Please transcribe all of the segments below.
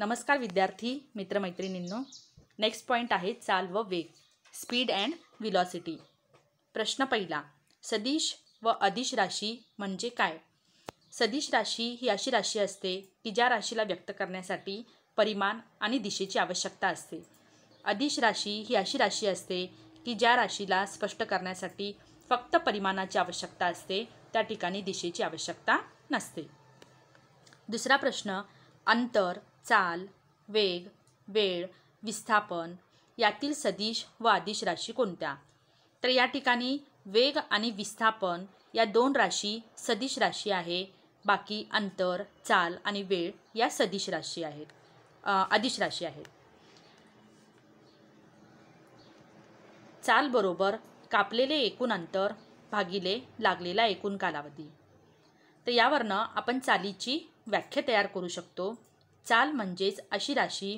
नमस्कार विद्यार्थी मित्रमैत्रिणींनो next point आहे चाल व वेग स्पीड अँड विलॉसिटी प्रश्न पहिला सदिश व अधिश राशी म्हणजे काय सदिश राशी ही अशी राशी असते की ज्या राशीला व्यक्त करण्यासाठी परिमाण आणि दिशेची आवश्यकता असते अधिश राशी ही अशी राशी असते की ज्या राशीला स्पष्ट करण्यासाठी फक्त परिमाणाची आवश्यकता असते त्या ठिकाणी दिशेची आवश्यकता नसते दुसरा प्रश्न अंतर चाल वेग वेळ विस्थापन यातील सदिश व आदिश राशी कोणत्या तर या ठिकाणी वेग आणि विस्थापन या दोन राशी सदिश राशी आहे बाकी अंतर चाल आणि वेळ या सदिश राशी आहेत आदिश राशी आहेत चाल बरोबर कापलेले एकूण अंतर भागिले लागलेला एकूण कालावधी तर यावरनं आपण चालीची व्याख्या तयार करू शकतो चाल म्हणजेच अशी राशी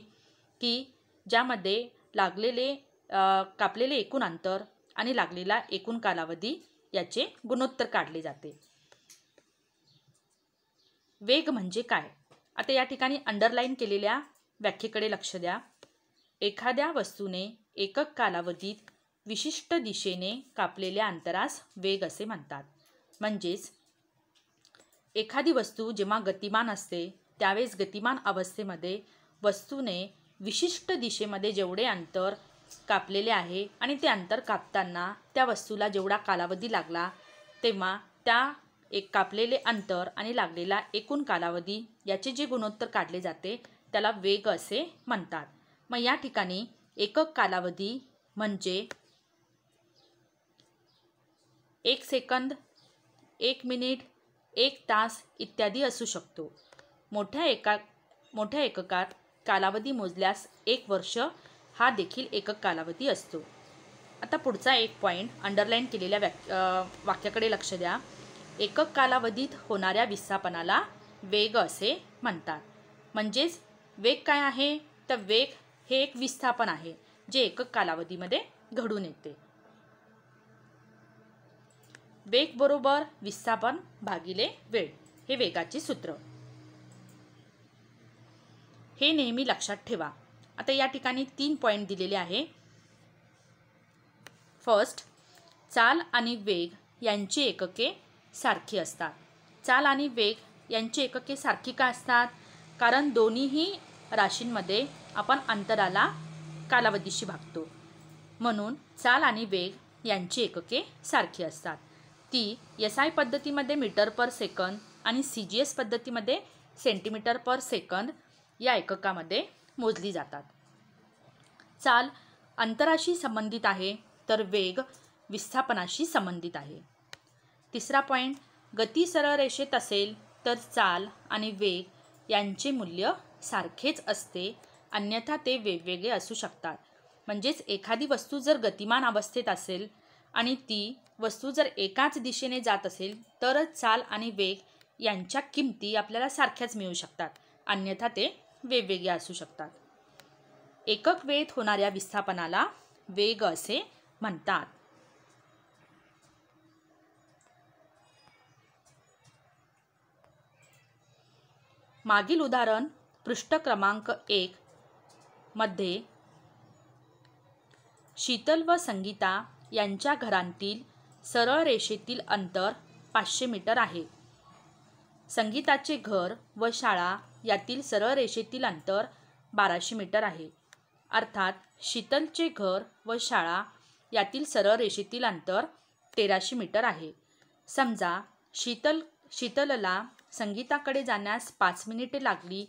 की ज्यामध्ये लागलेले कापलेले एकूण अंतर आणि लागलेला एकूण कालावधी याचे गुणोत्तर काढले जाते वेग म्हणजे काय आता या ठिकाणी अंडरलाईन केलेल्या व्याख्येकडे लक्ष द्या एखाद्या वस्तूने एकक कालावधीत विशिष्ट दिशेने कापलेल्या अंतरास वेग असे म्हणतात म्हणजेच एखादी वस्तू जेव्हा गतिमान असते त्यावेळेस गतिमान अवस्थेमध्ये वस्तूने विशिष्ट दिशेमध्ये जेवढे अंतर कापलेले आहे आणि ते अंतर कापताना त्या वस्तूला जेवढा कालावधी लागला तेव्हा त्या एक कापलेले अंतर आणि लागलेला एकूण कालावधी याचे जे गुणोत्तर काढले जाते त्याला वेग असे म्हणतात मग या ठिकाणी एकक कालावधी म्हणजे एक सेकंद एक मिनिट एक तास इत्यादी असू शकतो मोठ्या एका मोठ्या एककात कालावधी मोजल्यास एक वर्ष हा देखील एकक कालावधी असतो आता पुढचा एक पॉईंट अंडरलाईन केलेल्या वाक्य वाक्याकडे लक्ष द्या एकक कालावधीत होणाऱ्या विस्थापनाला वेग असे म्हणतात म्हणजेच वेग काय आहे तर वेग हे एक विस्थापन आहे जे एकक कालावधीमध्ये घडून येते वेग बरोबर विस्थापन भागिले वेळ हे वेगाचे सूत्र हे नेहमी लक्षात ठेवा आता या ठिकाणी तीन पॉईंट दिलेले आहे फर्स्ट चाल आणि वेग यांची एकके सारखी असतात चाल आणि वेग यांची एकके सारखी का असतात कारण दोन्हीही राशींमध्ये आपण अंतराला कालावधीशी भागतो म्हणून चाल आणि वेग यांची एकके सारखी असतात ती एस आय पद्धतीमध्ये मीटर पर सेकंद आणि सी जी एस पद्धतीमध्ये सेंटीमीटर पर सेकंद या एककामध्ये मोजली जातात चाल अंतराशी संबंधित आहे तर वेग विस्थापनाशी संबंधित आहे तिसरा पॉईंट गती सरळ रेषेत असेल तर चाल आणि वेग यांचे मूल्य सारखेच असते अन्यथा ते वेगवेगळे असू शकतात म्हणजेच एखादी वस्तू जर गतिमान अवस्थेत असेल आणि ती वस्तू जर एकाच दिशेने जात असेल तरच चाल आणि वेग यांच्या किमती आपल्याला सारख्याच मिळू शकतात अन्यथा ते वेगवेगळे असू शकतात एकक वेध होणाऱ्या विस्थापनाला वेग असे म्हणतात मागील उदाहरण पृष्ठ क्रमांक एक मध्ये शीतल व संगीता यांच्या घरांतील सरळ रेषेतील अंतर पाचशे मीटर आहे संगीताचे घर व शाळा यातील सरळ रेषेतील अंतर बाराशे मीटर आहे अर्थात शीतलचे घर व शाळा यातील सरळ रेषेतील अंतर तेराशे मीटर आहे समजा शीतल शीतलला संगीताकडे जाण्यास पाच मिनिटे लागली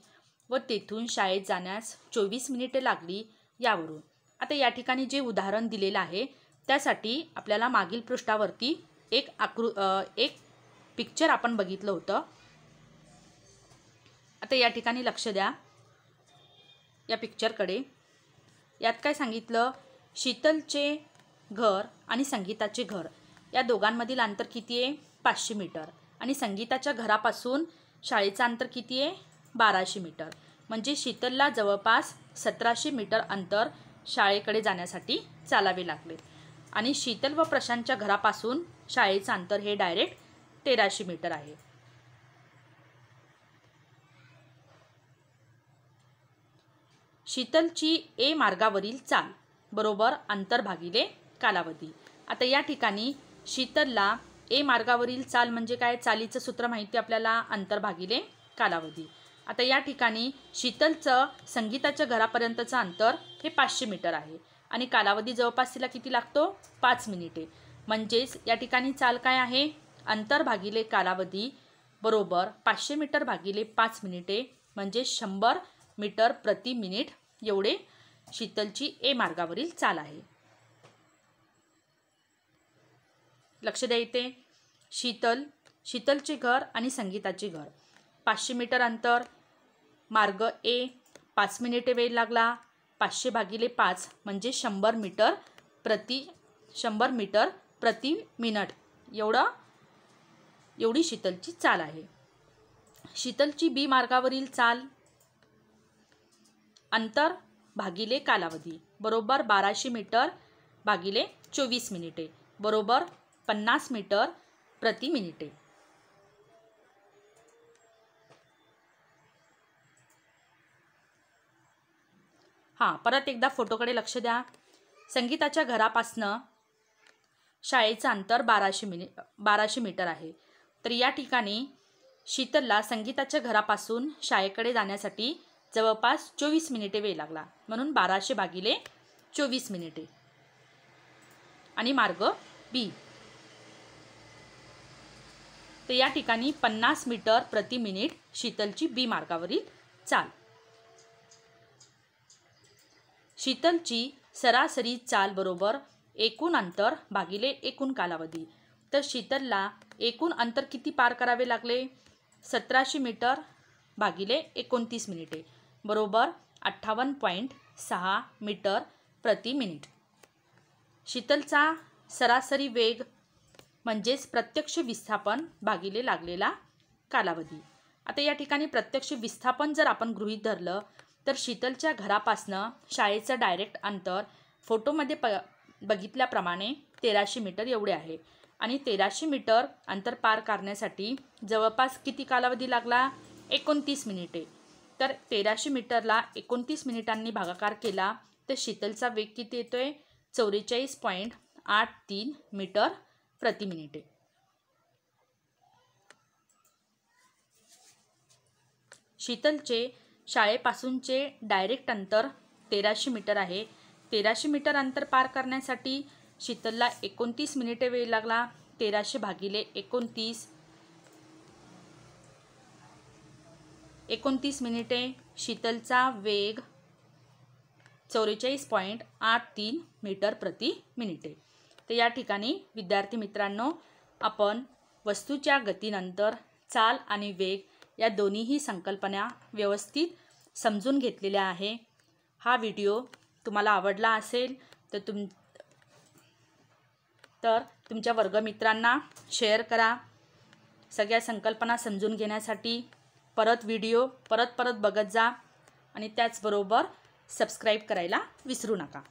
व तेथून शाळेत जाण्यास चोवीस मिनिटे लागली यावरून आता या ठिकाणी जे उदाहरण दिलेलं आहे त्यासाठी आपल्याला मागील पृष्ठावरती एक आकृ एक पिक्चर आपण बघितलं होतं आता या ठिकाणी लक्ष द्या या पिक्चरकडे यात काय सांगितलं शीतलचे घर आणि संगीताचे घर या दोघांमधील अंतर किती आहे पाचशे मीटर आणि संगीताच्या घरापासून शाळेचं अंतर किती आहे बाराशे मीटर म्हणजे शीतलला जवळपास सतराशे मीटर अंतर शाळेकडे जाण्यासाठी चालावे लागले आणि शीतल व प्रशांतच्या घरापासून शाळेचं अंतर हे डायरेक्ट तेराशे मीटर आहे शीतलची ए मार्गावरील चाल बरोबर अंतर्भागिले कालावधी आता या ठिकाणी शीतलला ए मार्गावरील चाल म्हणजे काय चालीचं सूत्र माहिती आपल्याला अंतर्भागिले कालावधी आता या ठिकाणी शीतलचं संगीताच्या घरापर्यंतचं अंतर हे पाचशे मीटर आहे आणि कालावधी जवळपास तिला किती लागतो पाच मिनिटे म्हणजेच या ठिकाणी चाल काय आहे अंतर भागिले कालावधी बरोबर पाचशे मीटर भागिले पाच मिनिटे म्हणजे शंभर मीटर प्रति मिनिट एवढे शीतलची ए मार्गावरील चाल आहे लक्ष द्या इथे शीतल शीतलचे घर आणि संगीताचे घर पाचशे मीटर अंतर मार्ग ए पाच मिनिटे वेळ लागला पाचशे भागिले पाच म्हणजे शंभर मीटर प्रति शंभर मीटर प्रति मिनट एवढं एवढी शीतलची चाल आहे शीतलची बी मार्गावरील चाल अंतर भागिले कालावधी बरोबर बाराशे मीटर भागिले चोवीस मिनिटे बरोबर पन्नास मीटर प्रति मिनिटे हां परत एकदा फोटोकडे लक्ष द्या संगीताच्या घरापासनं शाळेचं अंतर बाराशे मिनि बाराशे मीटर आहे तर या ठिकाणी शीतलला संगीताच्या घरापासून शाळेकडे जाण्यासाठी जवळपास चोवीस मिनिटे वेळ लागला म्हणून बाराशे भागिले चोवीस मिनिटे आणि मार्ग बी तर या ठिकाणी पन्नास मीटर प्रति मिनिट शीतलची बी मार्गावरील चाल शीतलची सरासरी चाल बरोबर एकूण अंतर भागिले एकूण कालावधी तर शीतलला एकूण अंतर किती पार करावे लागले सतराशे मीटर भागिले एकोणतीस मिनिटे बरोबर अठ्ठावन्न पॉईंट सहा मीटर प्रति मिनिट शीतलचा सरासरी वेग म्हणजेच प्रत्यक्ष विस्थापन भागिले लागलेला कालावधी आता या ठिकाणी प्रत्यक्ष विस्थापन जर आपण गृहीत धरलं तर शीतलच्या घरापासनं शाळेचं डायरेक्ट अंतर फोटोमध्ये प बघितल्याप्रमाणे तेराशे मीटर एवढे आहे आणि तेराशे मीटर अंतर पार करण्यासाठी जवळपास किती कालावधी लागला एकोणतीस मिनिटे तर तेराशे मीटरला एकोणतीस मिनिटांनी भागाकार केला तर शीतलचा वेग किती येतो आहे चौवेचाळीस पॉईंट आठ तीन मीटर मिनिटे शीतलचे शाळेपासूनचे डायरेक्ट अंतर तेराशे मीटर आहे तेराशे मीटर अंतर पार करण्यासाठी शीतलला एकोणतीस मिनिटे वेळ लागला तेराशे भागिले एकोणतीस एकोणतीस मिनिटे शीतलचा वेग चौवेचाळीस पॉईंट आठ तीन मीटर प्रति मिनिटे तर या ठिकाणी विद्यार्थी मित्रांनो आपण वस्तूच्या गतीनंतर चाल आणि वेग या दोन्हीही संकल्पना व्यवस्थित समजून घेतलेल्या आहे हा व्हिडिओ तुम्हाला आवडला असेल तर तुम तर तुमच्या वर्गमित्रांना शेअर करा सगळ्या संकल्पना समजून घेण्यासाठी परत व्हिडिओ परत परत बघत जा आणि त्याचबरोबर सबस्क्राईब करायला विसरू नका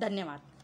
धन्यवाद